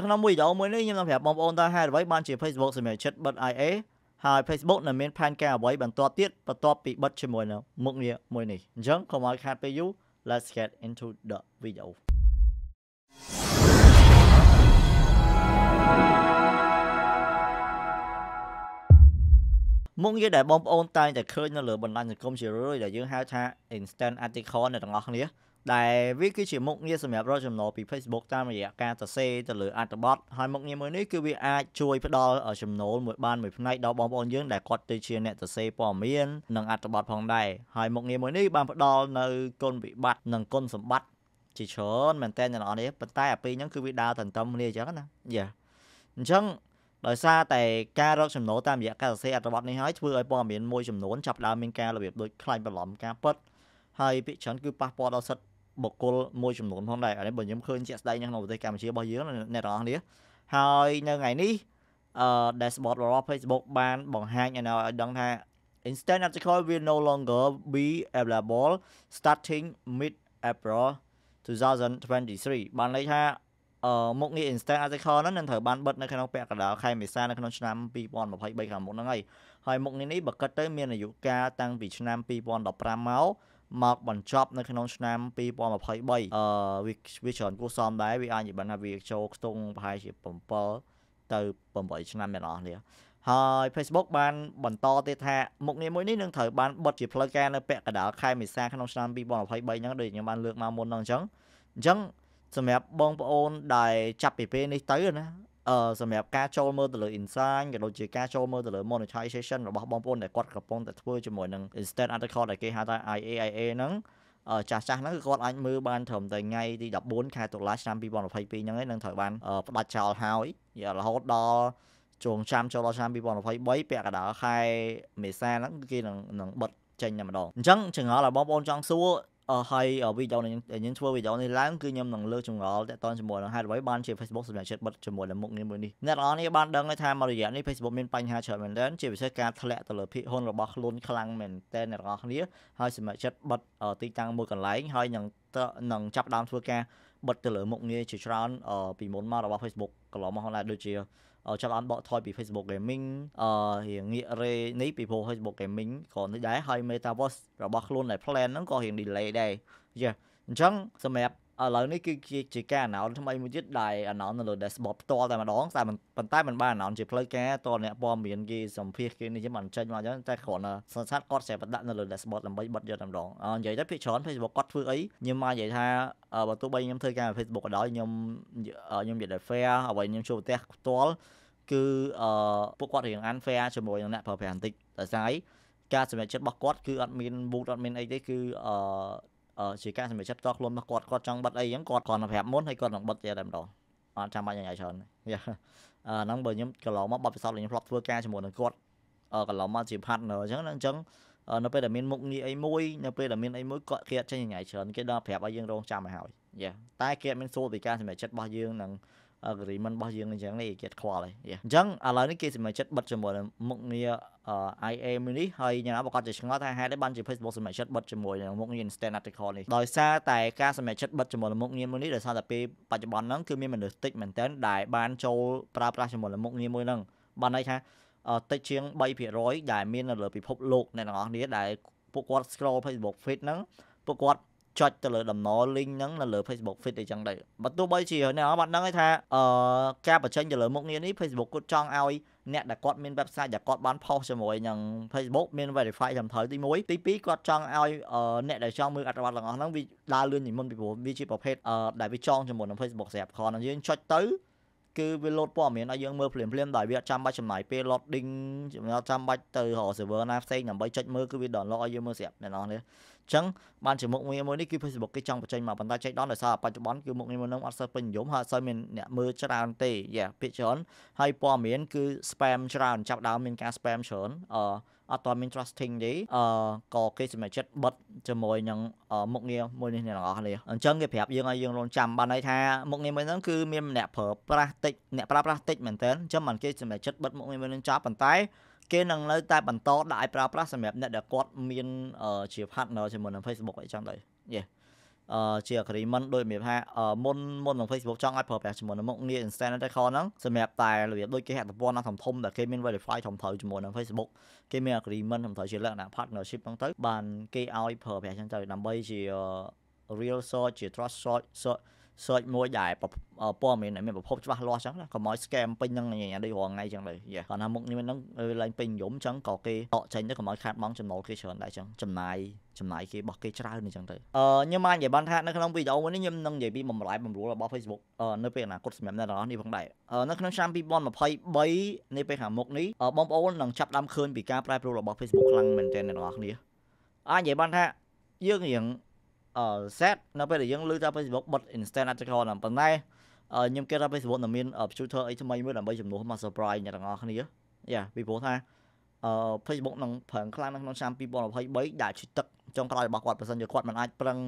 នៅក្នុងមួយវីដេអូមួយនេះខ្ញុំនឹងប្រាប់បងប្អូនថាហេតុអ្វីបានជា Facebook សម្រាប់ចិត្តបិទ IA ហើយ Facebook នៅមានផែនការអ្វីបន្តទៀតបន្ទាប់ពីបិទជាមួយនៅមុខងារមួយនេះអញ្ចឹងកុំឲ្យខាតពេលយូរ Let's get into the video មុខងារដែលបងប្អូនតែងតែឃើញនៅលើបណ្ដាញសង្គមជារឿយដែលយើងហៅថា instant article នៅទាំងអស់គ្នាដែលវាគឺជាមុខងារសម្រាប់រកចំណូលពី Facebook តាមរយៈការសរសេរទៅលើអត្ថបទហើយមុខងារមួយនេះគឺវាអាចជួយផ្ដល់ចំណូលមួយបានមួយផ្នែកដល់បងប្អូនយើងដែលគាត់ទៅជាអ្នកសរសេរព័ត៌មាននិងអត្ថបទផងដែរហើយមុខងារមួយនេះបានផ្ដល់នៅគុណវិបត្តិនិងគុណសម្បត្តិជាច្រើនមែនតើអ្នកនរនេះប៉ុន្តែអាពីហ្នឹងគឺវាដើរតន្ទឹមគ្នាអញ្ចឹងណាយ៉ាអញ្ចឹងដោយសារតែការរកចំណូលតាមរយៈការសរសេរអត្ថបទនេះហើយធ្វើឲ្យព័ត៌មានមួយចំនួនចាប់ផ្ដើមមានការរបៀបដូចខ្លាញ់បន្លំការពិតហើយពាក្យច្រើនគឺប៉ះពាល់ដល់សិទ្ធិបុគ្គលមួយចំនួនផងដែរអានេះបើខ្ញុំឃើញជាក់ស្ដែងក្នុងប្រទេសកម្ពុជារបស់យើងអ្នកទាំងអស់គ្នាហើយនៅថ្ងៃនេះអឺ dashboard របស់ Facebook បានបង្ហាញឲ្យដឹងថា instant article will no longer be available starting mid April 2023បានន័យថាអឺមុខងារ instant article ហ្នឹងនឹងត្រូវបានបិទនៅក្នុងពាក់កណ្ដាលខែមេសានៅក្នុងឆ្នាំ2023ខាងមុខហ្នឹងហើយហើយមុខងារនេះបើគិតទៅមានអាយុកាលតាំងពីឆ្នាំ2015មកមកបញ្ចប់នៅក្នុងឆ្នាំ2023អឺវាច្រើនគួរសមដែរវាអាចនិយាយបានថាវាចូលខ្ទង់ប្រហែលជា7ទៅ8ឆ្នាំមែនអស់នេះហើយ Facebook បានបន្តទៀតថាមុខងារមួយនេះនឹងត្រូវបានបិទជាផ្លូវការនៅពាក់កណ្ដាលខែមេសាក្នុងឆ្នាំ2023ហ្នឹងដូចខ្ញុំបានលើកមកមុនហ្នឹងអញ្ចឹងអញ្ចឹងសម្រាប់បងប្អូនដែលចាប់ពីពេលនេះទៅណាអឺសម្រាប់ការចូលមើលទៅលើ insight ក៏ដូចជាការចូលមើលទៅលើ monetization របស់បងប្អូនដែលគាត់កំពុងតែធ្វើជាមួយនឹង instant article ដែលគេហៅថា IAIA ហ្នឹងចាស់ចាស់ហ្នឹងគឺគាត់អាចមើលបានត្រឹមតែថ្ងៃទី14ខែតុលាឆ្នាំ2022ហ្នឹងឯងនឹងត្រូវបានផ្ដាច់ចោលហើយរហូតដល់ចងចាំចូលដល់ឆ្នាំ2023ពាក់កណ្ដាលខែមេសាហ្នឹងគឺគេនឹងនឹងបិទចេញតែម្ដងអញ្ចឹងចង្អល់ឲ្យបងប្អូនចង់សួរហើយវីដេអូនេះខ្ញុំធ្វើវីដេអូនេះឡើងគឺខ្ញុំនឹងលើកចម្ងល់តាក់ទងជាមួយនឹងហេតុអ្វីបានជា Facebook សម្រាប់ចិត្តបិទជាមួយនឹងមុខងារមួយនេះអ្នកនរអនេះបានដឹងថាមករយៈនេះ Facebook មានបញ្ហាច្រើនមែនទែនជាពិសេសការធ្លាក់ទៅលើភាគហ៊ុនរបស់ខ្លួនខ្លាំងមែនទែនអ្នកនរអគ្នាហើយសម្រាប់ចិត្តបិទទីតាំងមួយកន្លែងហើយនឹងនឹងចាប់ដើមធ្វើការបិទទៅលើមុខងារជាច្រើនពីមុនមករបស់ Facebook កន្លងមកហ្នឹងដែរដូចជាចលនាបកថយពី Facebook Gaming អឺរៀងងាករេនេះពីព្រោះ Facebook Gaming ក៏នេះដែរហើយ Metaverse របស់ខ្លួនដែល plan ហ្នឹងក៏រៀង delay ដែរយេអញ្ចឹងសម្រាប់ឥឡូវនេះគឺជាជាការ announce ថ្មីមួយទៀតដែល announce នៅលើ dashboard ផ្ទាល់តែម្ដងតែប៉ុន្តែមិនបាន announce ជាផ្លូវការតអ្នកព័ត៌មានគេសម្ភាសគេនេះមិនចេញមកអញ្ចឹងតែគ្រាន់តែសង្សាតគាត់ចេះបដាក់នៅលើ dashboard ដើម្បីបិទយកតែម្ដងនិយាយទៅភាគច្រើន Facebook គាត់ធ្វើអីខ្ញុំមកនិយាយថាបើទោះបីខ្ញុំធ្វើការ Facebook ក៏ដោយខ្ញុំខ្ញុំនិយាយតែ fair អ្វីខ្ញុំជួបប្រទេសផ្ទាល់គឺអឺពួកគាត់រៀង unfair ជាមួយនឹងអ្នកប្រើប្រាស់បន្តិចតែស្អីការសម្រេចចិត្តរបស់គាត់គឺអត់មាន boot អត់មានអីទេគឺអឺជាការសម្រេចចិត្តតខ្លួនរបស់គាត់គាត់ចង់បិទអីចឹងគាត់គ្រាន់តែប្រាប់មុនហើយគាត់នឹងបិទទៀតតែម្ដងអត់ចាំបាច់យ៉ាងច្រើនយ៉ាអាហ្នឹងបើខ្ញុំកន្លងមកបទពិសោធន៍ខ្ញុំធ្លាប់ធ្វើការជាមួយនឹងគាត់កន្លងមកជា partner អញ្ចឹងអញ្ចឹងនៅពេលដែលមានមុខងារអីមួយនៅពេលដែលមានអីមួយគាត់គេអត់ចេះញ៉ៃច្រើនគេដល់ប្រាប់ឲ្យយើងរងចាំឲ្យហើយយ៉ាតែគេអត់មានសួរពីការសម្រេចចិត្តរបស់យើងនឹង agreement របស់យើងអញ្ចឹងនេះគេខ្វល់ហើយអញ្ចឹងឥឡូវនេះគេសម្រេចចិត្តបិទជាមួយនឹងមុខងារ IA មួយនេះហើយអ្នកណាប្រកាសជាឆ្ងល់ថាហេតុអីបានជា Facebook សម្រេចចិត្តបិទជាមួយនឹងមុខងារ Instant Article នេះដោយសារតែការសម្រេចចិត្តបិទជាមួយនឹងមុខងារមួយនេះដោយសារតែពេលបច្ចុប្បន្នហ្នឹងគឺមានមនុស្សតិចមែនទែនដែលបានចូលប្រើប្រាស់ជាមួយនឹងមុខងារមួយហ្នឹងបានន័យថាតិចជាង3%ដែលមាននៅលើពិភពលោកអ្នកទាំងអស់គ្នាដែលពួកគាត់ scroll Facebook feed ហ្នឹងពួកគាត់ចុចទៅលើដំណរ link ហ្នឹងនៅលើ Facebook Feed អីចឹងដែរបើទោះបីជាអ្នកបានដឹងថាអឺការបញ្ចេញទៅលើមុខងារនេះ Facebook គាត់ចង់ឲ្យអ្នកដែលគាត់មាន website ដែលគាត់បាន post ជាមួយនឹង Facebook មាន verify ត្រឹមត្រូវទី1ទី2គាត់ចង់ឲ្យអ្នកដែលចង់មើលអត្ថបទទាំងអស់ហ្នឹងវាដើរលឿនជាងមុនពីព្រោះវាជាប្រភេទដែលវាចងជាមួយនឹង Facebook ស្រាប់ខនយើងចុចទៅគឺវាលោតព័ត៌មានឲ្យយើងមើលភ្លាមភ្លាមដោយវាអត់ចាំបាច់ចំណាយពេល loading ចំណាយចាំបាច់ទៅរក server ណាផ្សេងដើម្បីចុចមើលគឺវា download ឲ្យយើងមើលស្រាប់អ្នកនរនេះអញ្ចឹងបានជាមុខងារមួយនេះគឺ Facebook គេចង់បញ្ចេញមកប៉ុន្តែចេញដល់ដោយសារបច្ចុប្បន្នគឺមុខងារមួយនឹងអត់សូវពេញនិយមហើយអត់សូវមានអ្នកមើលច្រើនទេយ៉ាភាគច្រើនហើយព័ត៌មានគឺ spam ច្រើនចាប់ដើមមានការ spam ច្រើនអឺអត់ទាន់មាន trusting ទេអឺក៏គេសម្រេចចិត្តបិទជាមួយនឹងមុខងារមួយនេះអ្នកទាំងអស់គ្នាអញ្ចឹងគេប្រាប់យើងឲ្យយើងលូនចាំបានន័យថាមុខងារមួយហ្នឹងគឺមានអ្នកប្រើប្រាស់តិចអ្នកប្រើប្រាស់តិចមែនទែនអញ្ចឹងបានគេសម្រេចចិត្តបិទមុខងារមួយហ្នឹងចោលប៉ុន្តែ គេនឹងនៅតែបន្តដាក់ឲ្យប្រើប្រាស់សម្រាប់អ្នកដែលគាត់មានជា partner ជាមួយនឹង Facebook អីចឹងដែរយេ yeah. ជា agreement ដោយរបៀបថាមុនមុនក្នុង Facebook ចង់ឲ្យប្រើប្រាស់ជាមួយនឹងមុខងារ instant record ហ្នឹងសម្រាប់តែរបៀបដូចគេហត្ថព័ន្ធធំធំដែលគេមាន verify ធំធៅជាមួយនឹង Facebook គេមាន agreement ធំធៅជាលក្ខណៈ partnership ហ្នឹងទៅបានគេឲ្យប្រើប្រាស់ចឹងទៅដើម្បីជា real source ជា trust source search មួយដែលព័ត៌មានមានប្រភពច្បាស់លាស់ចឹងណាកុំឲ្យ scam ពេញហ្នឹងដូចរាល់ថ្ងៃចឹងទៅគាត់ថាមុខនេះហ្នឹងឡើងពេញនិយមចឹងក៏គេតក់ចេញទៅកុំឲ្យខាតបង់ចំណូលគេច្រើនដែរចឹងចំណាយចំណាយគេរបស់គេច្រើនអញ្ចឹងទៅអឺខ្ញុំអាចនិយាយបានថានៅក្នុងវីដេអូនេះខ្ញុំនឹងនិយាយពីបំរែបំរួលរបស់ Facebook អឺនៅពេលអនាគតសម្រាប់អ្នកទាំងអស់នេះផងដែរអឺនៅក្នុងឆ្នាំ2023នេះពេលខាងមុខនេះបងប្អូននឹងចាប់ដើមឃើញពីការប្រែប្រួលរបស់ Facebook ខ្លាំងមែនទែនអ្នកទាំងអស់គ្នា អាចនិយាយបានថាយើងរៀង set នៅពេលដែលយើងលើតាម Facebook បិទ instant article ណាប៉ុន្តែខ្ញុំគិតថា Facebook នឹងមាន future អីថ្មីមួយដើម្បីជំនួសមក surprise អ្នកទាំងអស់គ្នាយ៉ាពីព្រោះថាអឺ Facebook នឹងប្រឹងខ្លាំងនៅក្នុងឆ្នាំ2023ដែលជិះទឹកចុងក្រោយរបស់គាត់បើសិនជាគាត់មិនអាចប្រឹង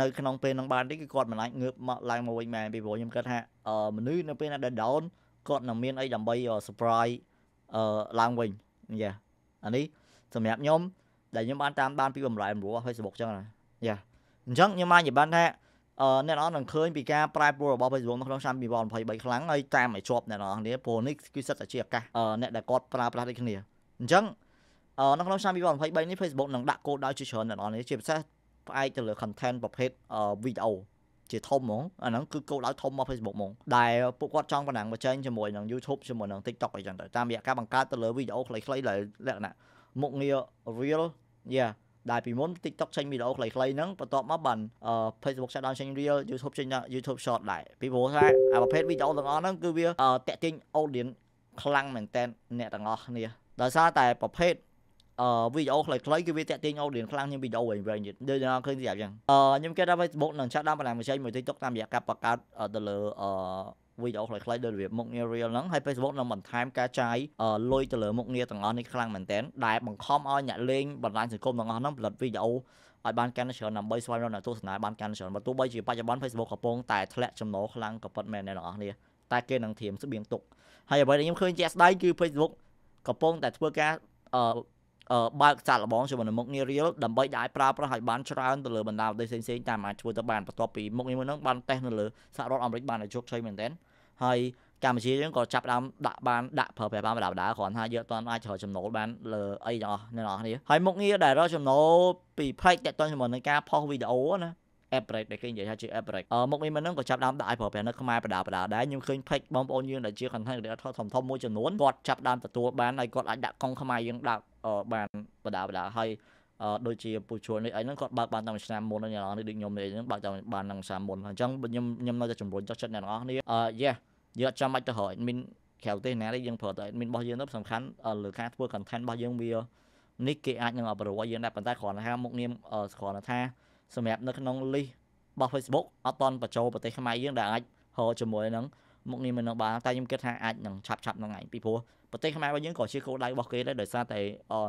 នៅក្នុងពេលនឹងបានទេគឺគាត់មិនអាចងើបមកឡើងមកវិញមែនពីព្រោះខ្ញុំគិតថាអឺមនុស្សនៅពេលណាដែល down គាត់នឹងមានអីដើម្បី surprise អឺឡើងវិញយ៉ាអានេះសម្រាប់ខ្ញុំដែលខ្ញុំបានតាមបានពីបំរែបំរួល Facebook ចឹងណាយ៉ាអញ្ចឹងខ្ញុំអាចនិយាយបានថាអឺអ្នកនរនឹងឃើញពីការប្រែប្រួលរបស់ Facebook នៅក្នុងឆ្នាំ2023ខ្លាំងហើយតាមឲ្យជាប់អ្នកនរគ្នាព្រោះនេះគឺសិតតែជាឱកាសអ្នកដែលគាត់ប្រើប្រាស់ដូចគ្នាអញ្ចឹងនៅក្នុងឆ្នាំ2023នេះ Facebook នឹងដាក់គោលដៅជាច្រើនអ្នកនរគ្នាជាពិសេសផ្អែកទៅលើ content ប្រភេទវីដេអូជាធំហ្មងអាហ្នឹងគឺគោលដៅធំរបស់ Facebook ហ្មងដែលពួកគាត់ចង់បណ្ដាំងបញ្ចេញជាមួយនឹង YouTube ជាមួយនឹង TikTok អីចឹងទៅតាមរយៈការបង្កើតទៅលើវីដេអូខ្លីៗដែលលក្ខណៈមុខងារ real yeah ដែលពីមុន TikTok ចេញវីដេអូខ្លីៗហ្នឹងបន្ទាប់មកបាន Facebook Shutdown ចេញ Reel YouTube ចេញ YouTube Short ដែរពីព្រោះថាអាប្រភេទវីដេអូទាំងអស់ហ្នឹងគឺវាតាក់ទាញ audience ខ្លាំងមែនតើអ្នកទាំងអស់គ្នាដោយសារតែប្រភេទអឺវីដេអូខ្លីៗគឺវាតាក់ទាញ audience ខ្លាំងជាងវីដេអូវិញវិញទៀតដូចយើងឃើញស្រាប់អញ្ចឹងអឺខ្ញុំគិតថា Facebook នឹងចាក់ដើមបណ្ដាញវិស័យមួយ TikTok តាមរយៈការបង្កើតទៅលើអឺវីដេអូខ្លីៗដូចរបៀបមុខងារ Reel ហ្នឹងហើយ Facebook នឹងបន្ថែមការចាយលុយទៅលើមុខងារទាំងអស់នេះខ្លាំងមែនទែនដែលបង្ខំឲ្យអ្នកលេងបណ្ដាញសង្គមទាំងអស់ហ្នឹងផលិតវីដេអូឲ្យបានកាន់ច្រើនដើម្បីស្វែងរកអ្នកទស្សនាបានកាន់ច្រើនបើទោះបីជាបច្ចុប្បន្ន Facebook កំពុងតែធ្លាក់ចំណូលខ្លាំងក៏ពិតមែនអ្នកទាំងអស់នេះតែគេនឹងធៀមស្បៀងទុកហើយអ្វីដែលខ្ញុំឃើញជាក់ស្ដែងគឺ Facebook កំពុងតែធ្វើការបើកសាក់លបងជាមួយនឹងមុខងារ Real ដើម្បីដែលប្រើប្រាស់ឲ្យបានច្រើនទៅលើបណ្ដាប្រទេសផ្សេងៗតាមអាចធ្វើទៅបានបន្ទាប់ពីមុខងារមួយហ្នឹងបានតេស្តនៅលើសហរដ្ឋអាមេរិកបានឲ្យជោគជ័យមែនទែនហើយកម្ពុជាយើងក៏ចាប់ដើមដាក់បានដាក់ប្រើប្រាស់បានបណ្ដាបណ្ដាគ្រាន់ថាយើងអត់ទាន់អាចចូលចំណូលបានលើអីទាំងអស់អ្នកនរគ្នាហើយមុខងារដែលរកចំណូលពីផ្លេចតេតតជាមួយនឹងការផុសវីដេអូណា Epic ដែលគេនិយាយថាជា Epic អឺមុខនេះមិនហ្នឹងក៏ចាប់ដើមដាក់ឲ្យប្រើប្រាស់នៅខ្មែរបដាបដាដែរខ្ញុំឃើញ page បងប្អូនយើងដែលជា content creator ធំធំមួយចំនួនគាត់ចាប់ដើមទទួលបានហើយគាត់អាចដាក់កង់ខ្មែរយើងដាក់បានបដាបដាហើយដូចជាពូជួននេះអីហ្នឹងគាត់បើកបានតាំងពីឆ្នាំមុនហ្នឹងយ៉ាងនេះដូចខ្ញុំនេះហ្នឹងបើកតាំងបានតាំងឆ្នាំមុនអញ្ចឹងខ្ញុំខ្ញុំនៅតែជំរុញចុះចិត្តអ្នកទាំងអស់គ្នាអឺយេយើងអត់ចាំបាច់ទៅរក admin ក្រៅប្រទេសណាទេយើងប្រើតែ admin របស់យើងទៅសំខាន់លើការធ្វើ content របស់យើងវានេះគេអាចនឹងអបរវយើងដែរប៉ុន្តែគ្រាន់តែថាមុខនាមគ្រាន់តែថាសម្រាប់នៅក្នុង list របស់ Facebook អត់តន់បញ្ចូលប្រទេសខ្មែរយើងដែលអាចហៅជាមួយនឹងមុខងារមិននឹងបានតែខ្ញុំគិតថាអាចនឹងឆាប់ឆាប់នឹងឯងពីព្រោះប្រទេសខ្មែររបស់យើងក៏ជាគោលដៅរបស់គេដែរដោយសារតែ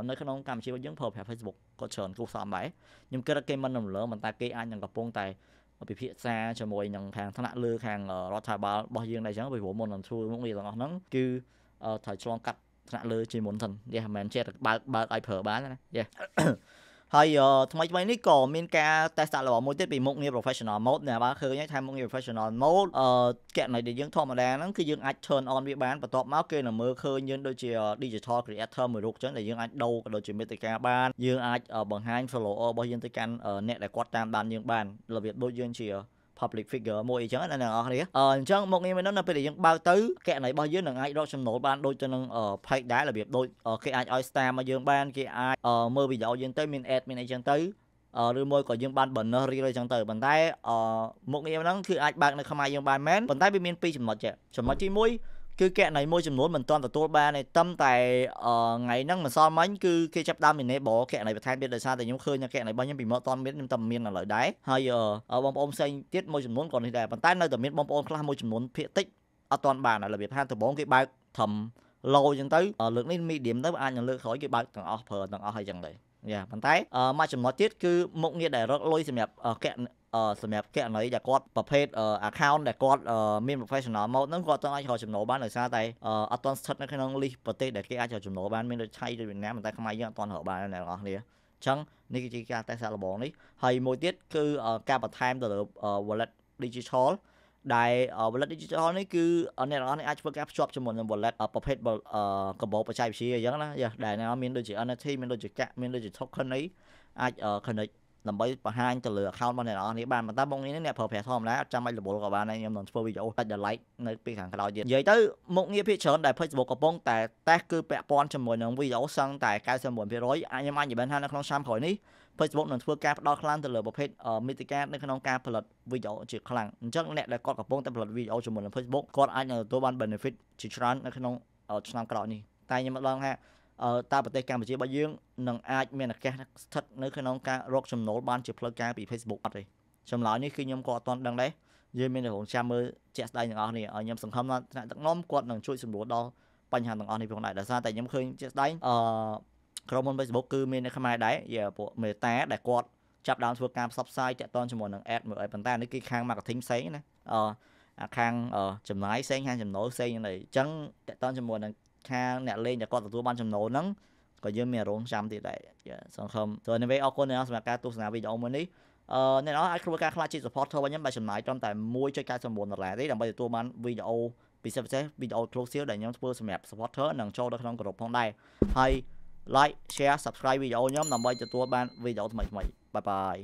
នៅក្នុងកម្ពុជារបស់យើងប្រើប្រាស់ Facebook ក៏ច្រើនគូសំដែរខ្ញុំគិតថាគេមិនរំលងប៉ុន្តែគេអាចនឹងកំពុងតែពិភាក្សាជាមួយនឹងខាងថ្នាក់លើខាងរដ្ឋាភិបាលរបស់យើងដែរចឹងពីព្រោះមុននឹងធ្វើមុខងារទាំងអស់ហ្នឹងគឺត្រូវឆ្លងកាត់ថ្នាក់លើជាមុនសិនយេមិនចេះបើកបើកឲ្យប្រើបានណាយេហើយថ្មីថ្មីនេះក៏មានការ test សាក់របស់មួយទៀតពីមុខងារ professional mode ដែលបាទឃើញថាមុខងារ professional mode អឺកណីដែលយើងធម្មតាហ្នឹងគឺយើងអាច turn on វាបានបន្ទាប់មកគេនឹងមើលឃើញយើងដូចជា digital creator មួយរូបចឹងដែលយើងអាចដូរក៏ដូចជាមេតិកាបានយើងអាចបង្ហាញ follower របស់យើងទៅកាន់អ្នកដែលគាត់តាមដានយើងបានរបៀបដូចយើងជា public figure មួយអីចឹងណាអ្នកនរអញ្ចឹងមកងារមែនដល់ពេលដែលយើងបើកទៅកណីរបស់យើងនឹងអាចរកចំណូលបានដូចទៅនឹង page ដែររបៀបដូចគេអាចឲ្យ star មកយើងបានគេអាចមើលវីដេអូយើងទៅមាន ad មានអីចឹងទៅឬមួយក៏យើងបាន bonus រីលអីចឹងទៅប៉ុន្តែមុខងារហ្នឹងគឺអាចបើកនៅខ្មែរយើងបានមែនប៉ុន្តែវាមានពីរចំណុចចេះចំណុចទី1គឺកណីមួយចំនួនមិនទាន់ទទួលបានទេតែតែថ្ងៃហ្នឹងមិនសល់មិញគឺគេចាប់ដើមមាន neighbor កណីបន្ថែមទៀតដោយសារតែខ្ញុំឃើញកណីរបស់ខ្ញុំពីមកតមានខ្ញុំតែមានឥឡូវដែរហើយបងប្អូនផ្សេងទៀតមួយចំនួនក៏នេះដែរប៉ុន្តែនៅតែមានបងប្អូនខ្លះមួយចំនួនភាគតិចអត់ទាន់បានរបៀបថាដំបងគេបើកធំឡូអញ្ចឹងទៅលើកនេះ medium ទៅអាចនឹងលើកក្រោយគេបើកទាំងអស់ប្រើទាំងអស់ហើយអញ្ចឹងដែរយ៉ាប៉ុន្តែមួយចំណុចទៀតគឺមុខងារដែលរកលុយសម្រាប់កសម្រាប់កណីដែលគាត់ប្រភេទ account ដែលគាត់មាន professional mode ហ្នឹងគាត់ចង់អាចរកចំណូលបានដោយសារតែអត់ទាន់ស្ថិតនៅក្នុង list ប្រទេសដែលគេអាចរកចំណូលបានមានដូចឆៃដូចវៀតណាមតែខ្មែរយើងអត់ទាន់រកបានអ្នកនរអស់គ្នាចឹងនេះគឺជាការតេស្តសាកល្បងនេះហើយមួយទៀតគឺការបន្ថែមទៅលើ wallet digital ដែល wallet digital នេះគឺអ្នកនរអស់នេះអាចធ្វើការភ្ជាប់ជាមួយនឹង wallet ប្រភេទកម្ពុជាបច្ចេកវិទ្យាអញ្ចឹងណាដែលអ្នកនរមានដូចជា NFT មានដូចជាកាក់មានដូចជា token អីអាច connect ដើម្បីបង្ហាញទៅលើ account របស់អ្នកនរនេះបានប៉ុន្តែមុខនេះអ្នកប្រើប្រាស់ធម្មតាអត់ចាំបាច់ល្បុលក៏បានដែរខ្ញុំនឹងធ្វើវីដេអូដាច់ like នៅពីខាងក្រោយទៀតនិយាយទៅមុខងារភាគច្រើនដែល Facebook កំពុងតែតេស្តគឺពាក់ព័ន្ធជាមួយនឹងវីដេអូសឹងតែ99%អាចខ្ញុំអាចនិយាយថានៅក្នុងឆ្នាំក្រោយនេះ Facebook នឹងធ្វើការផ្ដល់ខ្លាំងទៅលើប្រភេទមេតិកានៅក្នុងការផលិតវីដេអូជាខ្លាំងអញ្ចឹងអ្នកដែលគាត់កំពុងតែផលិតវីដេអូជាមួយនឹង Facebook គាត់អាចនឹងទទួលបាន benefit ជាច្រើននៅក្នុងឆ្នាំក្រោយនេះតែខ្ញុំមិនដឹងថាតើប្រទេសកម្ពុជារបស់យើងនឹងអាចមានឱកាសស្ថិតនៅក្នុងការរកចំណូលបានជាផ្លូវការពី Facebook អត់ទេចម្លើយនេះគឺខ្ញុំក៏អត់ទាន់ដឹងដែរយើងមានតែរងចាំមើលជាក់ស្ដែងទាំងអស់នេះឲ្យខ្ញុំសង្ឃឹមថាថ្នាក់ដឹកនាំគាត់នឹងជួយសម្រួលដល់បញ្ហាទាំងអស់នេះផងដែរដោយសារតែខ្ញុំឃើញជាក់ស្ដែងអឺក្រុមហ៊ុន Facebook គឺមាននៅខ្មែរដែរយាពួកមេតាដែលគាត់ចាប់ដើមធ្វើការផ្សព្វផ្សាយតាក់ទងជាមួយនឹង ad មួយអីប៉ុន្តែនេះគឺខាង marketing ផ្សេងណាអឺអាខាងចំណាយផ្សេងខាងចំណូលផ្សេងហ្នឹងអញ្ចឹងតាក់ទងជាមួយនឹងខាងអ្នកលេងដែលគាត់ទទួលបានចំណូលហ្នឹងក៏យើងមានអារម្មណ៍ចាំទៀតដែរយាសង្ឃឹមទៅ anyway អរគុណអ្នកសម្រាប់ការទស្សនាវីដេអូមួយនេះអឺអ្នកនរអាចធ្វើការខ្លាចជា supporter របស់ខ្ញុំដែលចំណាយត្រឹមតែ1.99ដុល្លារទេដើម្បីទទួលបានវីដេអូពិសេសពិសេសវីដេអូ close sale ដែលខ្ញុំធ្វើសម្រាប់ supporter និងចូលទៅក្នុងក្រុមផងដែរហើយ like share subscribe វីដេអូខ្ញុំដើម្បីទទួលបានវីដេអូថ្មីៗបាយបាយ